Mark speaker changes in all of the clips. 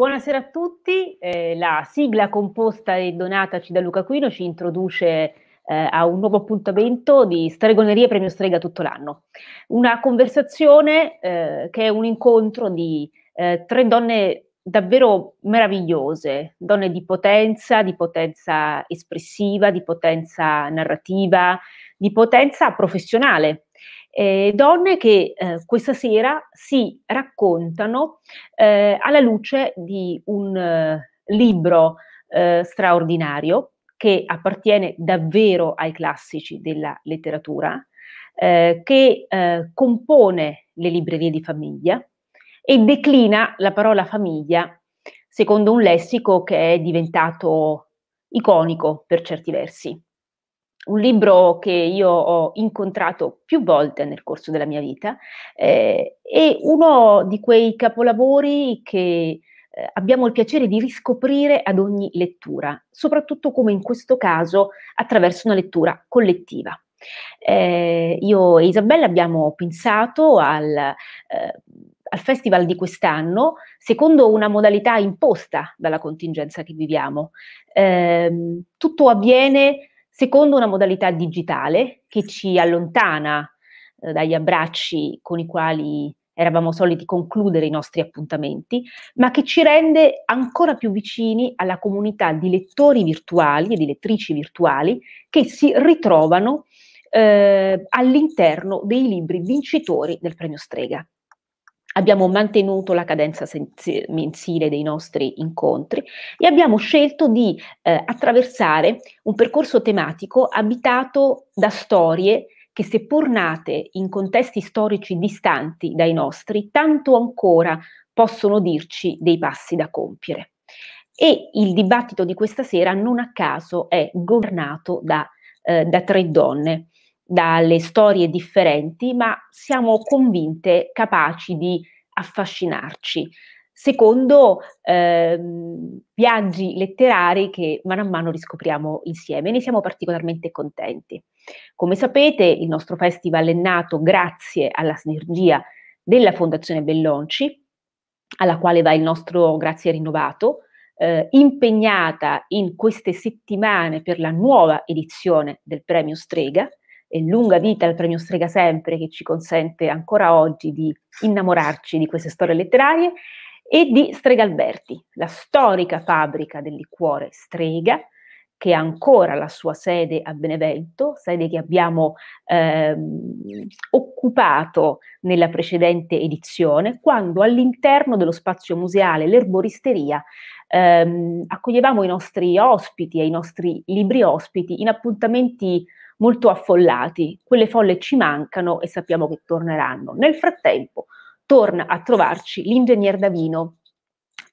Speaker 1: Buonasera a tutti, eh, la sigla composta e donataci da Luca Quino ci introduce eh, a un nuovo appuntamento di Stregoneria Premio Strega tutto l'anno. Una conversazione eh, che è un incontro di eh, tre donne davvero meravigliose, donne di potenza, di potenza espressiva, di potenza narrativa, di potenza professionale, eh, donne che eh, questa sera si raccontano eh, alla luce di un eh, libro eh, straordinario che appartiene davvero ai classici della letteratura, eh, che compone le librerie di famiglia e declina la parola famiglia secondo un lessico che è diventato iconico per certi versi un libro che io ho incontrato più volte nel corso della mia vita, eh, è uno di quei capolavori che eh, abbiamo il piacere di riscoprire ad ogni lettura, soprattutto come in questo caso attraverso una lettura collettiva. Eh, io e Isabella abbiamo pensato al, eh, al, festival di quest'anno secondo una modalità imposta dalla contingenza che viviamo. Eh, tutto avviene Secondo una modalità digitale che ci allontana eh, dagli abbracci con i quali eravamo soliti concludere i nostri appuntamenti, ma che ci rende ancora più vicini alla comunità di lettori virtuali e di lettrici virtuali che si ritrovano eh, all'interno dei libri vincitori del premio Strega abbiamo mantenuto la cadenza senzi- mensile dei nostri incontri e abbiamo scelto di eh, attraversare un percorso tematico abitato da storie che seppur nate in contesti storici distanti dai nostri, tanto ancora possono dirci dei passi da compiere. E il dibattito di questa sera non a caso è governato da, eh, da tre donne, dalle storie differenti, ma siamo convinte capaci di affascinarci. Secondo ehm, viaggi letterari che mano a mano riscopriamo insieme e ne siamo particolarmente contenti. Come sapete, il nostro festival è nato grazie alla sinergia della Fondazione Bellonci, alla quale va il nostro grazie rinnovato, eh, impegnata in queste settimane per la nuova edizione del Premio Strega, e lunga vita al premio Strega Sempre che ci consente ancora oggi di innamorarci di queste storie letterarie e di Strega Alberti, la storica fabbrica del liquore Strega che ha ancora la sua sede a Benevento, sede che abbiamo ehm, occupato nella precedente edizione, quando all'interno dello spazio museale L'Erboristeria ehm, accoglievamo i nostri ospiti e i nostri libri ospiti in appuntamenti molto affollati. Quelle folle ci mancano e sappiamo che torneranno. Nel frattempo torna a trovarci l'ingegner Davino,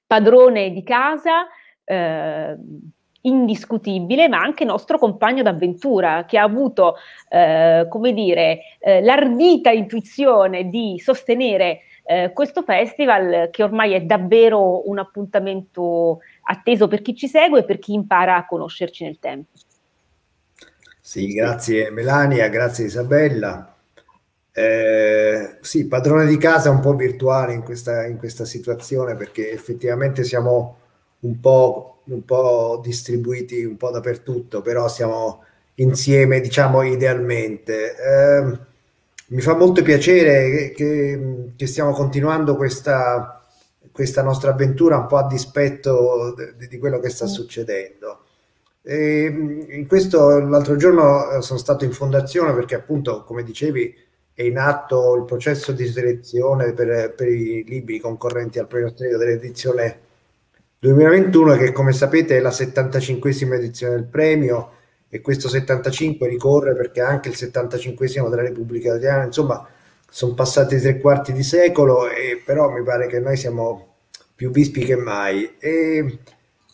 Speaker 1: padrone di casa, eh, indiscutibile, ma anche nostro compagno d'avventura che ha avuto, eh, come dire, eh, l'ardita intuizione di sostenere eh, questo festival che ormai è davvero un appuntamento atteso per chi ci segue e per chi impara a conoscerci nel tempo.
Speaker 2: Sì, grazie Melania, grazie Isabella. Eh, sì, padrone di casa un po' virtuale in questa, in questa situazione perché effettivamente siamo un po', un po', distribuiti un po' dappertutto, però siamo insieme, diciamo, idealmente. Eh, mi fa molto piacere che, che stiamo continuando questa, questa, nostra avventura un po' a dispetto di, di quello che sta succedendo. E mm, questo l'altro giorno eh, sono stato in fondazione perché appunto, come dicevi, è in atto il processo di selezione per, per i libri concorrenti al premio Strega dell'edizione 2021 che come sapete è la 75 edizione del premio e questo 75 ricorre perché anche il 75 della Repubblica Italiana, insomma sono passati tre quarti di secolo e però mi pare che noi siamo più vispi che mai. E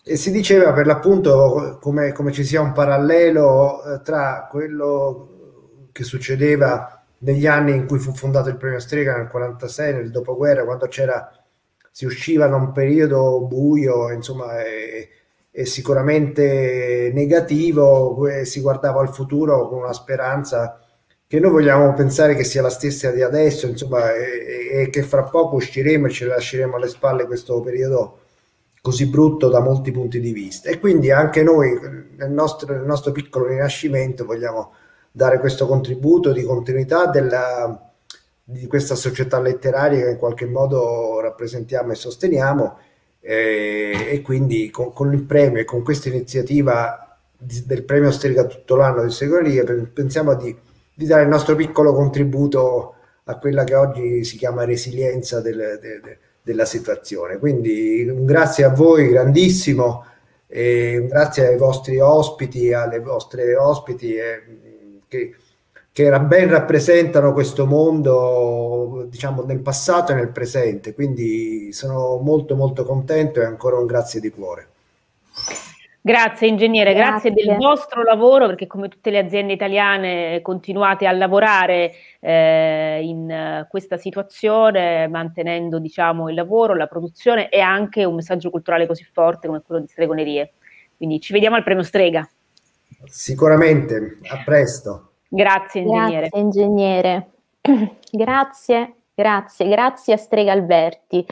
Speaker 2: e si diceva per l'appunto come, come ci sia un parallelo eh, tra quello che succedeva negli anni in cui fu fondato il premio Strega nel 1946, nel dopoguerra, quando c'era, si usciva da un periodo buio, insomma, e, e sicuramente negativo, e si guardava al futuro con una speranza che noi vogliamo pensare che sia la stessa di adesso, insomma, e, e che fra poco usciremo e ci lasceremo alle spalle questo periodo così brutto da molti punti di vista. E quindi anche noi, nel nostro, nel nostro piccolo rinascimento, vogliamo dare questo contributo di continuità della, di questa società letteraria che in qualche modo rappresentiamo e sosteniamo. Eh, e quindi con, con, il premio e con questa iniziativa di, del premio Sterica tutto l'anno di Segoria pensiamo di, di, dare il nostro piccolo contributo a quella che oggi si chiama resilienza del, del, del della situazione. Quindi grazie a voi grandissimo, e grazie ai vostri ospiti, alle vostre ospiti eh, che, che ben rappresentano questo mondo diciamo nel passato e nel presente. Quindi sono molto molto contento e ancora un grazie di cuore.
Speaker 1: Grazie ingegnere, grazie. grazie. del vostro lavoro perché come tutte le aziende italiane continuate a lavorare eh, in eh, questa situazione mantenendo diciamo, il lavoro, la produzione e anche un messaggio culturale così forte come quello di Stregonerie. Quindi ci vediamo al premio Strega.
Speaker 2: Sicuramente, a presto.
Speaker 3: Grazie ingegnere. Grazie ingegnere. grazie, grazie, grazie a Strega Alberti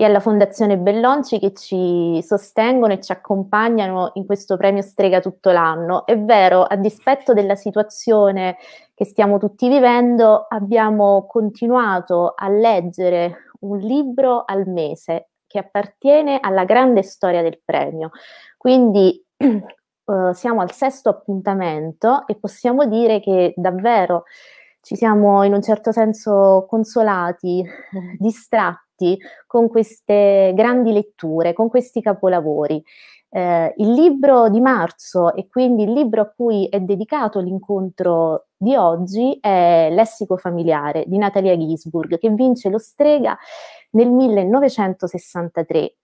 Speaker 3: e alla Fondazione Bellonci che ci sostengono e ci accompagnano in questo premio Strega tutto l'anno. È vero, a dispetto della situazione che stiamo tutti vivendo, abbiamo continuato a leggere un libro al mese che appartiene alla grande storia del premio. Quindi eh, siamo al sesto appuntamento e possiamo dire che davvero ci siamo in un certo senso consolati, eh, distratti tutti con queste grandi letture, con questi capolavori. Eh, il libro di marzo e quindi il libro a cui è dedicato l'incontro di oggi è Lessico familiare di Natalia Ginsburg che vince lo Strega nel 1963.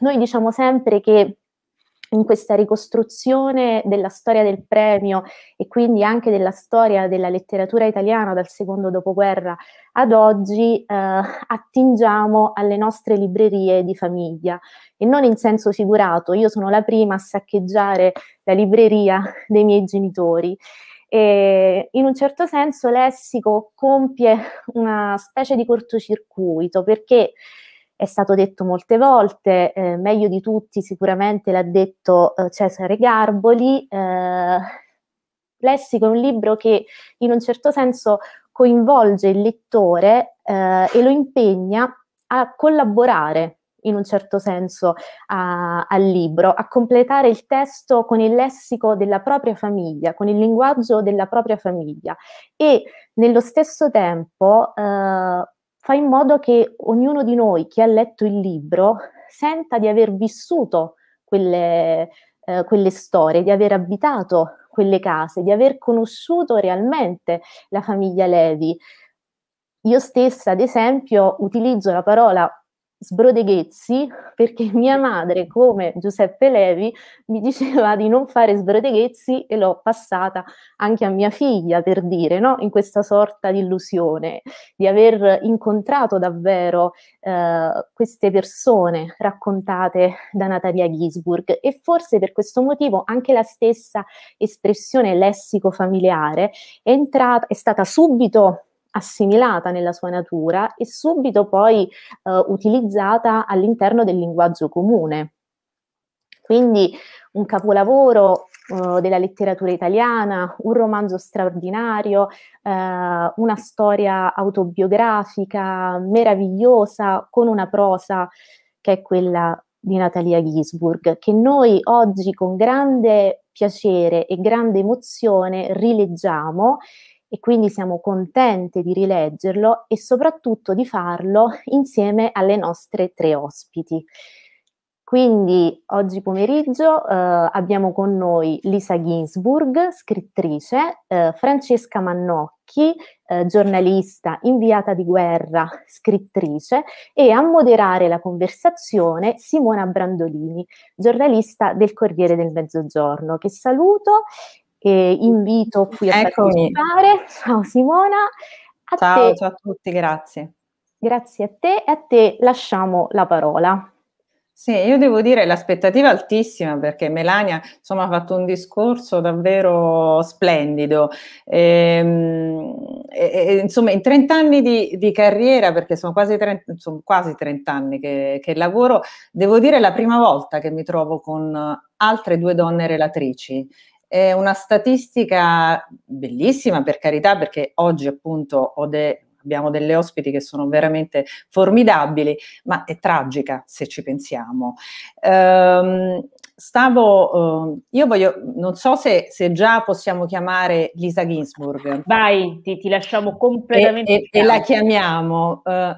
Speaker 3: Noi diciamo sempre che in questa ricostruzione della storia del premio e quindi anche della storia della letteratura italiana dal secondo dopoguerra ad oggi eh, attingiamo alle nostre librerie di famiglia e non in senso figurato, io sono la prima a saccheggiare la libreria dei miei genitori. E in un certo senso lessico compie una specie di cortocircuito perché è stato detto molte volte, eh, meglio di tutti sicuramente l'ha detto eh, Cesare Garboli. Eh, Lessico è un libro che in un certo senso coinvolge il lettore eh, e lo impegna a collaborare in un certo senso a, al libro, a completare il testo con il lessico della propria famiglia, con il linguaggio della propria famiglia e nello stesso tempo eh, fa in modo che ognuno di noi che ha letto il libro senta di aver vissuto quelle, eh, quelle storie, di aver abitato quelle case, di aver conosciuto realmente la famiglia Levi. Io stessa, ad esempio, utilizzo la parola sbrodeghezzi perché mia madre, come Giuseppe Levi, mi diceva di non fare sbrodeghezzi e l'ho passata anche a mia figlia, per dire, no? in questa sorta di illusione, di aver incontrato davvero eh, queste persone raccontate da Natalia Gisburg e forse per questo motivo anche la stessa espressione lessico familiare è, entrata, è stata subito assimilata nella sua natura e subito poi eh, utilizzata all'interno del linguaggio comune. Quindi un capolavoro eh, della letteratura italiana, un romanzo straordinario, eh, una storia autobiografica meravigliosa con una prosa che è quella di Natalia Gisburg, che noi oggi con grande piacere e grande emozione rileggiamo e quindi siamo contente di rileggerlo e soprattutto di farlo insieme alle nostre tre ospiti. Quindi oggi pomeriggio eh, abbiamo con noi Lisa Ginsburg, scrittrice, eh, Francesca Mannocchi, eh, giornalista, inviata di guerra, scrittrice e a moderare la conversazione Simona Brandolini, giornalista del Corriere del Mezzogiorno, che saluto e invito qui a Eccomi. partecipare. Ciao Simona. A ciao, te, ciao a tutti, grazie. Grazie a te e a te lasciamo la parola.
Speaker 4: Sì, io devo dire l'aspettativa è altissima perché Melania insomma, ha fatto un discorso davvero splendido. Ehm, e, e, insomma, in 30 anni di, di carriera, perché sono quasi 30, sono quasi 30 anni che, che, lavoro, devo dire è la prima volta che mi trovo con altre due donne relatrici è una statistica bellissima, per carità, perché oggi appunto de- abbiamo delle ospiti che sono veramente formidabili, ma è tragica se ci pensiamo. Ehm, stavo, eh, io voglio, non so se, se, già possiamo chiamare Lisa Ginsburg.
Speaker 1: Vai, ti, ti lasciamo completamente. E, e, e la
Speaker 4: chiamiamo.
Speaker 1: Eh.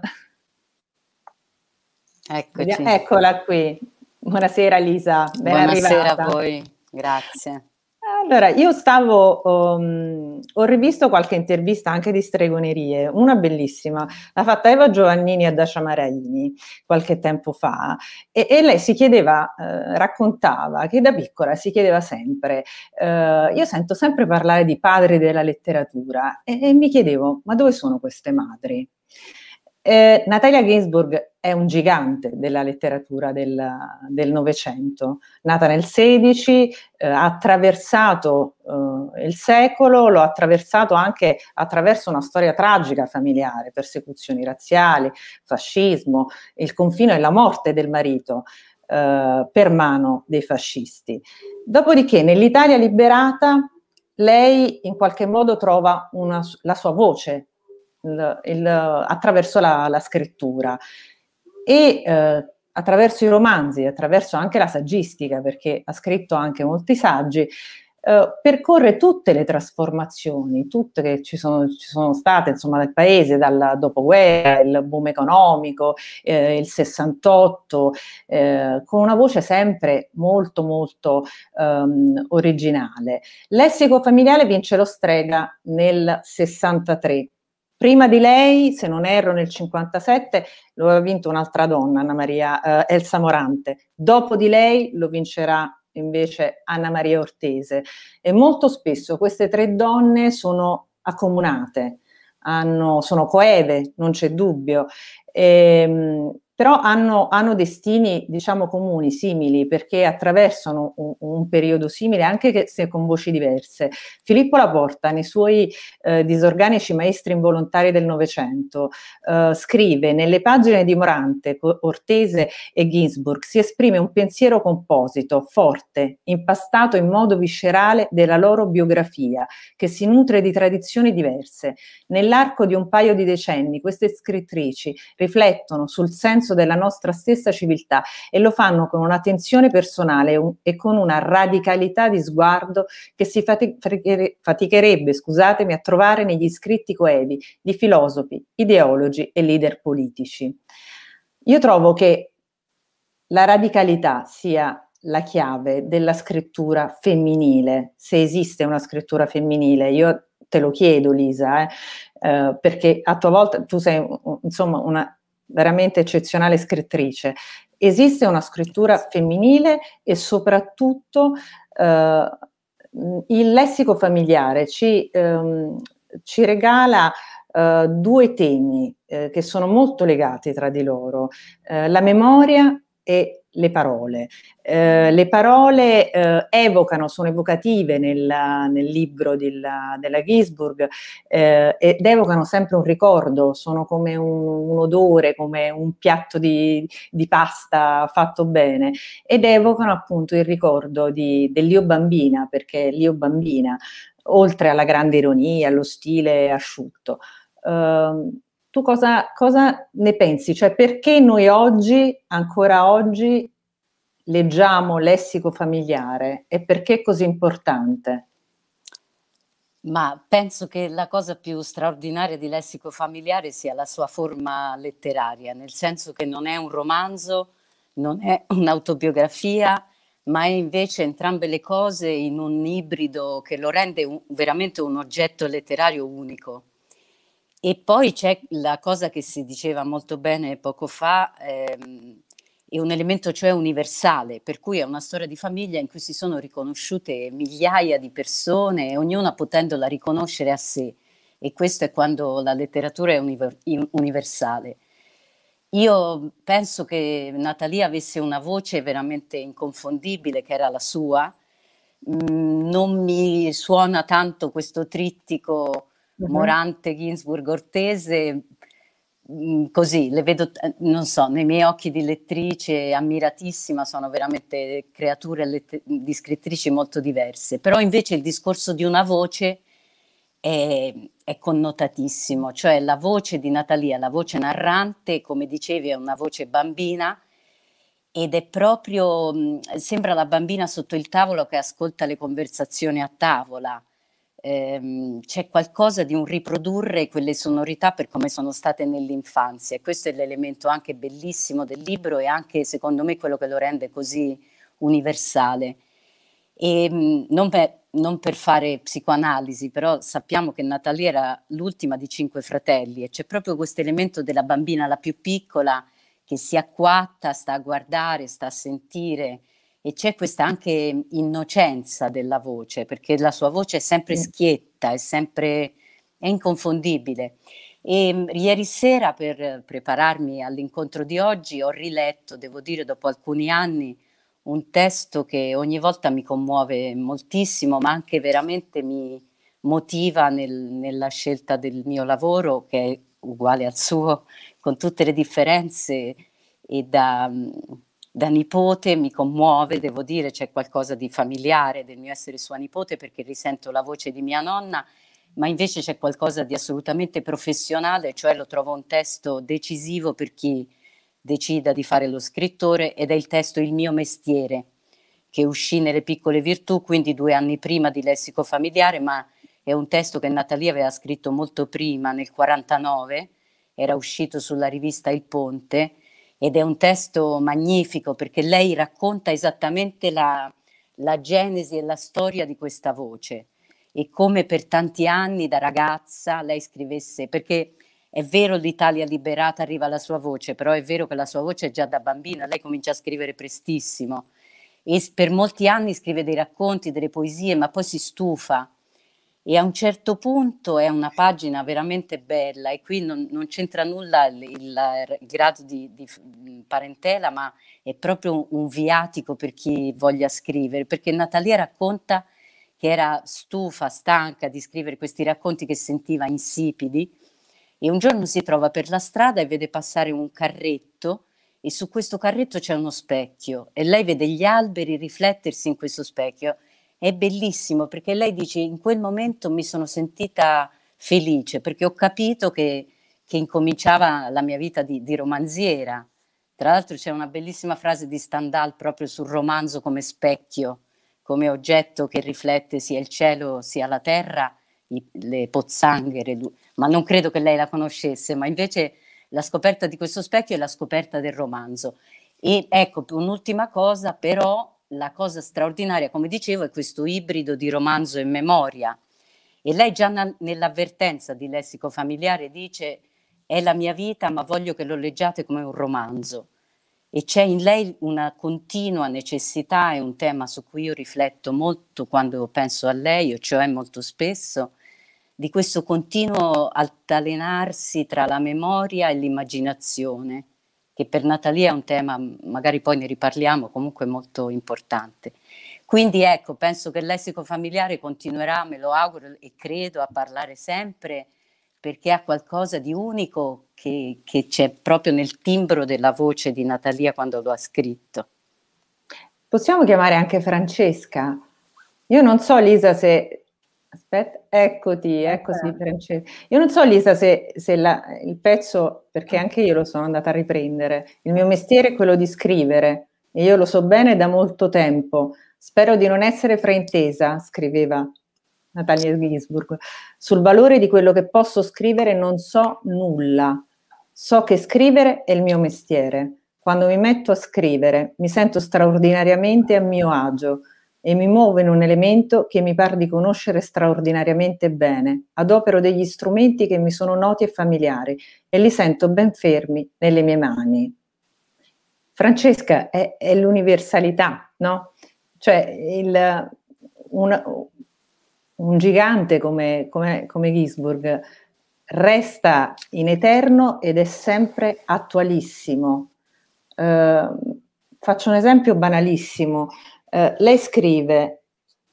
Speaker 1: Eccoci.
Speaker 4: Eccola qui. Buonasera Lisa, ben Buonasera arrivata. a voi,
Speaker 5: grazie.
Speaker 4: Allora, io stavo, um, ho rivisto qualche intervista anche di stregonerie, una bellissima, l'ha fatta Eva Giovannini a Dacia Maraini qualche tempo fa e, e lei si chiedeva, eh, raccontava che da piccola si chiedeva sempre, eh, io sento sempre parlare di padri della letteratura e, e mi chiedevo, ma dove sono queste madri? Eh, Natalia Ginsburg è un gigante della letteratura del Novecento, nata nel XVI, eh, ha attraversato eh, il secolo, lo ha attraversato anche attraverso una storia tragica familiare, persecuzioni razziali, fascismo, il confino e la morte del marito eh, per mano dei fascisti. Dopodiché nell'Italia liberata lei in qualche modo trova una, la sua voce il, il, attraverso la, la, scrittura e eh, attraverso i romanzi, attraverso anche la saggistica, perché ha scritto anche molti saggi, eh, percorre tutte le trasformazioni, tutte che ci sono, ci sono state insomma, nel paese, dal dopoguerra, il boom economico, eh, il 68, eh, con una voce sempre molto molto ehm, originale. Lessico familiare vince lo strega nel 63 Prima di lei, se non erro, nel 57 lo aveva vinto un'altra donna, Anna Maria eh, Elsa Morante. Dopo di lei lo vincerà invece Anna Maria Ortese. E molto spesso queste tre donne sono accomunate, hanno, sono coeve, non c'è dubbio. E, ehm, però hanno, hanno destini, diciamo, comuni, simili, perché attraversano un, un periodo simile, anche se con voci diverse. Filippo Laporta, nei suoi eh, disorganici maestri involontari del Novecento, eh, scrive, nelle pagine di Morante, Ortese e Ginsburg, si esprime un pensiero composito, forte, impastato in modo viscerale della loro biografia, che si nutre di tradizioni diverse. Nell'arco di un paio di decenni queste scrittrici riflettono sul senso senso della nostra stessa civiltà e lo fanno con un'attenzione personale e con una radicalità di sguardo che si faticherebbe, scusatemi, a trovare negli scritti coevi di filosofi, ideologi e leader politici. Io trovo che la radicalità sia la chiave della scrittura femminile, se esiste una scrittura femminile. Io te lo chiedo, Lisa, eh, eh, perché a tua volta tu sei insomma una veramente eccezionale scrittrice. Esiste una scrittura femminile e soprattutto eh, il lessico familiare ci, ehm, ci regala eh, due temi eh, che sono molto legati tra di loro, eh, la memoria e le parole. Eh, le parole eh, evocano, sono evocative nella, nel libro della, della Gisburg eh, ed evocano sempre un ricordo, sono come un, un odore, come un piatto di, di, pasta fatto bene ed evocano appunto il ricordo di, dell'io bambina, perché l'io bambina, oltre alla grande ironia, allo stile asciutto. Uh, tu cosa, cosa ne pensi? Cioè perché noi oggi, ancora oggi, leggiamo lessico familiare e perché è così importante?
Speaker 5: Ma penso che la cosa più straordinaria di lessico familiare sia la sua forma letteraria, nel senso che non è un romanzo, non è un'autobiografia, ma è invece entrambe le cose in un ibrido che lo rende un, veramente un oggetto letterario unico. E poi c'è la cosa che si diceva molto bene poco fa, ehm, è un elemento cioè universale, per cui è una storia di famiglia in cui si sono riconosciute migliaia di persone, ognuna potendola riconoscere a sé. E questo è quando la letteratura è universale. Io penso che Natalia avesse una voce veramente inconfondibile, che era la sua. Mm, non mi suona tanto questo trittico uh-huh. Morante, Ginsburg, Ortese, mm, così le vedo, eh, non so, nei miei occhi di lettrice ammiratissima, sono veramente creature lette- di scrittrici molto diverse, però invece il discorso di una voce è, è connotatissimo, cioè la voce di Natalia, la voce narrante, come dicevi, è una voce bambina ed è proprio, mm, sembra la bambina sotto il tavolo che ascolta le conversazioni a tavola, ehm, c'è qualcosa di un riprodurre quelle sonorità per come sono state nell'infanzia. Questo è l'elemento anche bellissimo del libro e anche secondo me quello che lo rende così universale. E, ehm, mh, non, per, non per fare psicoanalisi, però sappiamo che Natalia era l'ultima di cinque fratelli e c'è proprio questo elemento della bambina la più piccola che si acquatta, sta a guardare, sta a sentire e c'è questa anche innocenza della voce, perché la sua voce è sempre schietta, è sempre è inconfondibile. E ehm, ieri sera per prepararmi all'incontro di oggi ho riletto, devo dire, dopo alcuni anni, un testo che ogni volta mi commuove moltissimo, ma anche veramente mi motiva nel, nella scelta del mio lavoro, che è uguale al suo, con tutte le differenze e da da nipote mi commuove, devo dire, c'è qualcosa di familiare del mio essere sua nipote perché risento la voce di mia nonna, ma invece c'è qualcosa di assolutamente professionale, cioè lo trovo un testo decisivo per chi decida di fare lo scrittore ed è il testo Il mio mestiere, che uscì nelle piccole virtù, quindi due anni prima di Lessico familiare, ma è un testo che Natalia aveva scritto molto prima, nel 49, era uscito sulla rivista Il Ponte ed è un testo magnifico perché lei racconta esattamente la, la genesi e la storia di questa voce e come per tanti anni da ragazza lei scrivesse, perché è vero l'Italia liberata arriva alla sua voce, però è vero che la sua voce è già da bambina, lei comincia a scrivere prestissimo e per molti anni scrive dei racconti, delle poesie, ma poi si stufa e a un certo punto è una pagina veramente bella e qui non, non c'entra nulla il, il, il grado di, di, mm, parentela, ma è proprio un, un viatico per chi voglia scrivere, perché Natalia racconta che era stufa, stanca di scrivere questi racconti che sentiva insipidi e un giorno si trova per la strada e vede passare un carretto e su questo carretto c'è uno specchio e lei vede gli alberi riflettersi in questo specchio è bellissimo perché lei dice in quel momento mi sono sentita felice perché ho capito che, che incominciava la mia vita di, di romanziera. Tra l'altro c'è una bellissima frase di Stendhal proprio sul romanzo come specchio, come oggetto che riflette sia il cielo sia la terra, i, le pozzanghere, ma non credo che lei la conoscesse, ma invece la scoperta di questo specchio è la scoperta del romanzo. E ecco, un'ultima cosa però la cosa straordinaria, come dicevo, è questo ibrido di romanzo e memoria. E lei già nell'avvertenza di lessico familiare dice è la mia vita, ma voglio che lo leggiate come un romanzo. E c'è in lei una continua necessità, è un tema su cui io rifletto molto quando penso a lei, o cioè molto spesso, di questo continuo altalenarsi tra la memoria e l'immaginazione che per Natalia è un tema, magari poi ne riparliamo, comunque molto importante. Quindi ecco, penso che il lessico familiare continuerà, me lo auguro e credo, a parlare sempre perché ha qualcosa di unico che, che c'è proprio nel timbro della voce di Natalia quando lo ha scritto.
Speaker 4: Possiamo chiamare anche Francesca. Io non so, Lisa, se Aspetta, eccoti, eccoti eh. Francesca. Io non so Lisa se, se la, il pezzo, perché anche io lo sono andata a riprendere, il mio mestiere è quello di scrivere e io lo so bene da molto tempo. Spero di non essere fraintesa, scriveva Natalia Ginsburg, sul valore di quello che posso scrivere non so nulla. So che scrivere è il mio mestiere. Quando mi metto a scrivere mi sento straordinariamente a mio agio e mi muovo in un elemento che mi par di conoscere straordinariamente bene, adopero degli strumenti che mi sono noti e familiari e li sento ben fermi nelle mie mani. Francesca è, è l'universalità, no? Cioè il, un, un, gigante come, come, come Gisburg resta in eterno ed è sempre attualissimo. Eh, faccio un esempio banalissimo eh, lei scrive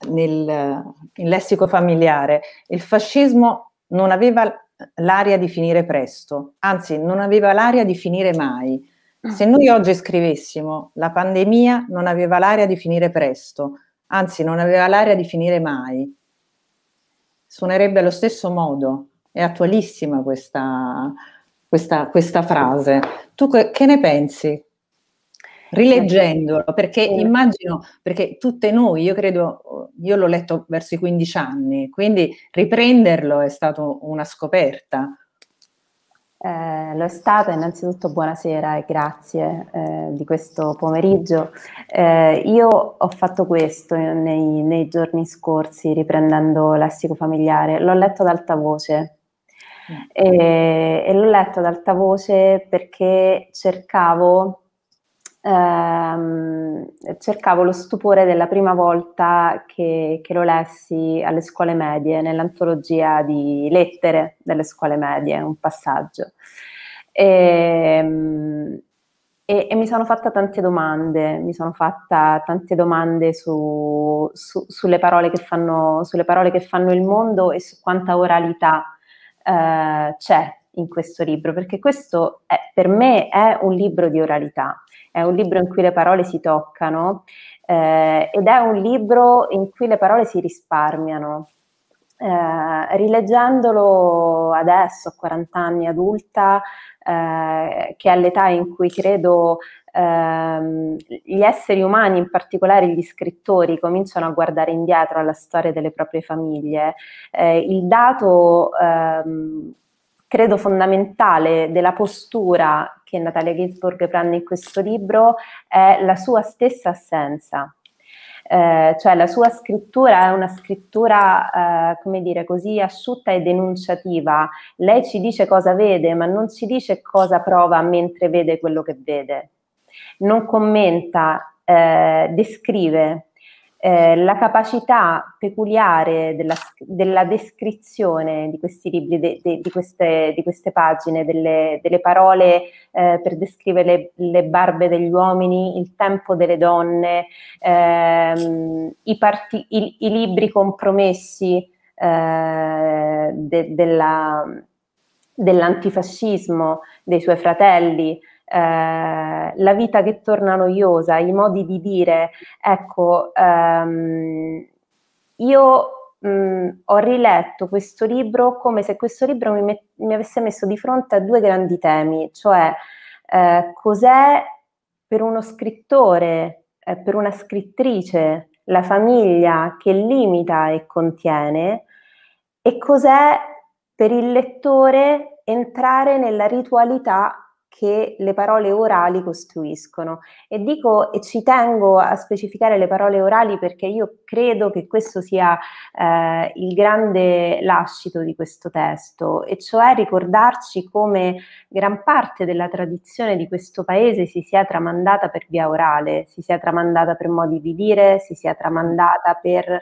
Speaker 4: nel in lessico familiare, il fascismo non aveva l'aria di finire presto, anzi non aveva l'aria di finire mai. Se noi oggi scrivessimo la pandemia non aveva l'aria di finire presto, anzi non aveva l'aria di finire mai, suonerebbe allo stesso modo. È attualissima questa, questa, questa frase. Tu che ne pensi?
Speaker 2: rileggendolo,
Speaker 4: perché immagino, perché tutte noi, io credo, io l'ho letto verso i 15 anni, quindi riprenderlo è stata una scoperta.
Speaker 6: Eh, lo è stato, innanzitutto buonasera e grazie eh, di questo pomeriggio. Eh, io ho fatto questo nei, nei giorni scorsi riprendendo lessico familiare, l'ho letto ad alta voce, mm. e, eh, e, l'ho letto ad alta voce perché cercavo ehm, cercavo lo stupore della prima volta che, che, lo lessi alle scuole medie, nell'antologia di lettere delle scuole medie, un passaggio. E, ehm, e, e mi sono fatta tante domande, mi sono fatta tante domande su, su, sulle, parole fanno, sulle, parole che fanno, il mondo e su quanta oralità eh, c'è in questo libro, perché questo è, per me è un libro di oralità è un libro in cui le parole si toccano eh, ed è un libro in cui le parole si risparmiano. Eh, rileggendolo adesso, a 40 anni adulta, eh, che è l'età in cui credo ehm, gli esseri umani, in particolare gli scrittori, cominciano a guardare indietro alla storia delle proprie famiglie, eh, il dato ehm, credo fondamentale della postura che Natalia Ginsburg prende in questo libro è la sua stessa assenza. Eh, cioè la sua scrittura è una scrittura, eh, come dire, così asciutta e denunciativa. Lei ci dice cosa vede, ma non ci dice cosa prova mentre vede quello che vede. Non commenta, eh, descrive eh, la capacità peculiare della, della, descrizione di questi libri, de, de, di, queste, di, queste, pagine, delle, delle parole eh, per descrivere le, le, barbe degli uomini, il tempo delle donne, ehm, i, parti, i, i, libri compromessi eh, de, della, dell'antifascismo, dei suoi fratelli. Eh, la vita che torna noiosa, i modi di dire, ecco, ehm, io mh, mm, ho riletto questo libro come se questo libro mi, met- mi, avesse messo di fronte a due grandi temi, cioè eh, cos'è per uno scrittore, eh, per una scrittrice, la famiglia che limita e contiene e cos'è per il lettore entrare nella ritualità che le parole orali costruiscono. E dico e ci tengo a specificare le parole orali perché io credo che questo sia eh, il grande lascito di questo testo, e cioè ricordarci come gran parte della tradizione di questo paese si sia tramandata per via orale, si sia tramandata per modi di dire, si sia tramandata per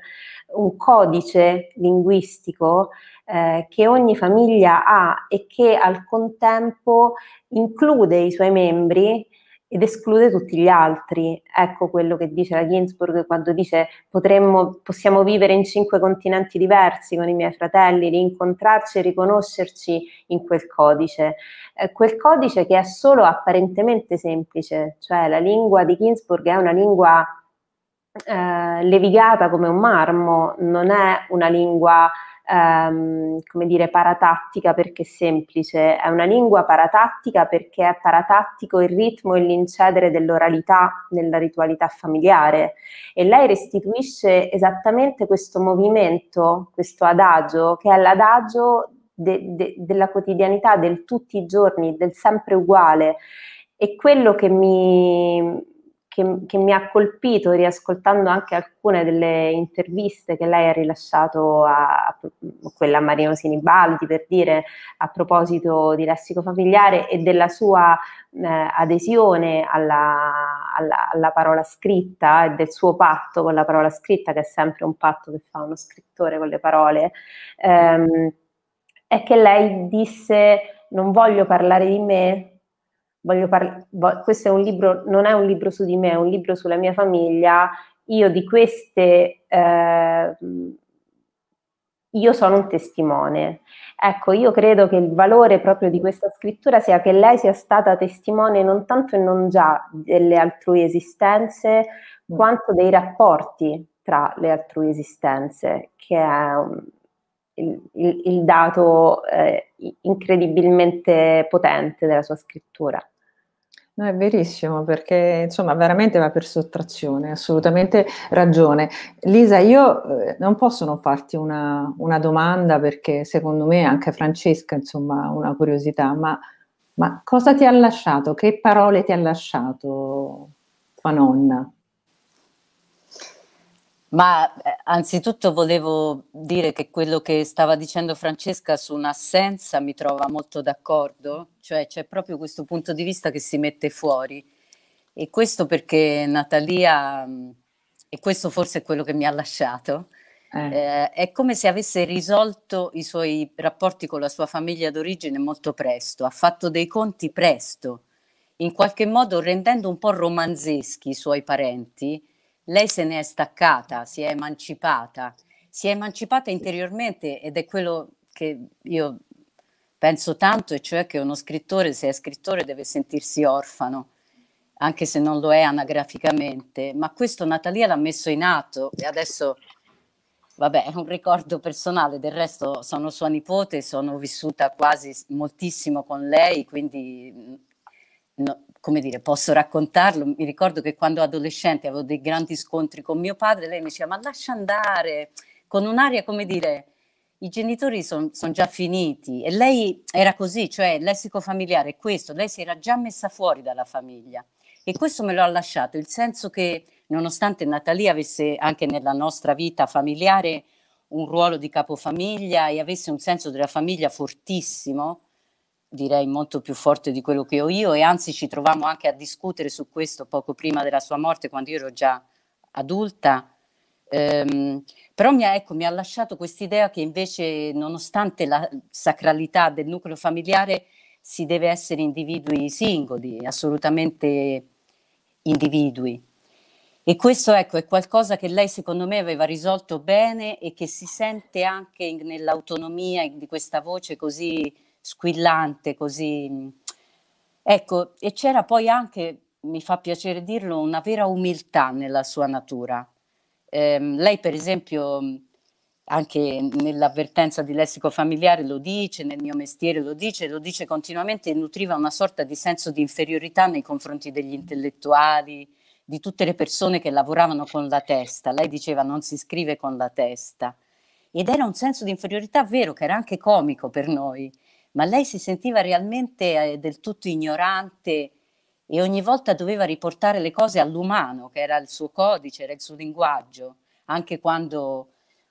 Speaker 6: un codice linguistico eh, che ogni famiglia ha e che al contempo include i suoi membri ed esclude tutti gli altri. Ecco quello che dice la Ginsburg quando dice potremmo, possiamo vivere in cinque continenti diversi con i miei fratelli, rincontrarci e riconoscerci in quel codice. Eh, quel codice che è solo apparentemente semplice, cioè la lingua di Ginsburg è una lingua eh, levigata come un marmo, non è una lingua ehm, come dire paratattica perché è semplice, è una lingua paratattica perché è paratattico il ritmo e l'incedere dell'oralità nella ritualità familiare e lei restituisce esattamente questo movimento, questo adagio che è l'adagio de, de, della quotidianità del tutti i giorni, del sempre uguale e quello che mi che, che, mi ha colpito riascoltando anche alcune delle interviste che lei ha rilasciato a, a quella Marino Sinibaldi per dire a proposito di lessico familiare e della sua eh, adesione alla, alla, alla, parola scritta e del suo patto con la parola scritta che è sempre un patto che fa uno scrittore con le parole ehm, è che lei disse non voglio parlare di me voglio parlare, vo- questo è un libro, non è un libro su di me, è un libro sulla mia famiglia, io di queste, eh, io sono un testimone. Ecco, io credo che il valore proprio di questa scrittura sia che lei sia stata testimone non tanto e non già delle altrui esistenze, mm. quanto dei rapporti tra le altrui esistenze, che è un, il, il, dato eh, incredibilmente potente della sua scrittura.
Speaker 4: No, è verissimo, perché insomma veramente va per sottrazione, assolutamente ragione. Lisa, io eh, non posso non farti una, una, domanda, perché secondo me anche Francesca, insomma, una curiosità, ma, ma cosa ti ha lasciato? Che parole ti ha lasciato tua nonna?
Speaker 5: Ma eh, anzitutto volevo dire che quello che stava dicendo Francesca su un'assenza mi trova molto d'accordo, cioè c'è proprio questo punto di vista che si mette fuori e questo perché Natalia, mm, e questo forse è quello che mi ha lasciato, eh. Eh, è come se avesse risolto i suoi rapporti con la sua famiglia d'origine molto presto, ha fatto dei conti presto, in qualche modo rendendo un po' romanzeschi i suoi parenti lei se ne è staccata, si è emancipata, si è emancipata interiormente ed è quello che io penso tanto, e cioè che uno scrittore, se è scrittore, deve sentirsi orfano, anche se non lo è anagraficamente, ma questo Natalia l'ha messo in atto e adesso, vabbè, è un ricordo personale, del resto sono sua nipote, sono vissuta quasi moltissimo con lei, quindi... Mm, no, come dire, posso raccontarlo, mi ricordo che quando adolescente avevo dei grandi scontri con mio padre, lei mi diceva ma lascia andare, con un'aria come dire, i genitori sono son già finiti e lei era così, cioè il lessico familiare è questo, lei si era già messa fuori dalla famiglia e questo me lo ha lasciato, il senso che nonostante Natalia avesse anche nella nostra vita familiare un ruolo di capofamiglia e avesse un senso della famiglia fortissimo, direi molto più forte di quello che ho io e anzi ci trovammo anche a discutere su questo poco prima della sua morte quando io ero già adulta. Ehm, però mi ha, ecco, mi ha lasciato quest'idea che invece nonostante la sacralità del nucleo familiare si deve essere individui singoli, assolutamente individui. E questo ecco, è qualcosa che lei secondo me aveva risolto bene e che si sente anche nell'autonomia di questa voce così squillante, così. Ecco, e c'era poi anche, mi fa piacere dirlo, una vera umiltà nella sua natura. Eh, lei, per esempio, anche nell'avvertenza di lessico familiare lo dice, nel mio mestiere lo dice, lo dice continuamente, nutriva una sorta di senso di inferiorità nei confronti degli intellettuali, di tutte le persone che lavoravano con la testa. Lei diceva non si scrive con la testa. Ed era un senso di inferiorità vero, che era anche comico per noi ma lei si sentiva realmente eh, del tutto ignorante e ogni volta doveva riportare le cose all'umano, che era il suo codice, era il suo linguaggio, anche quando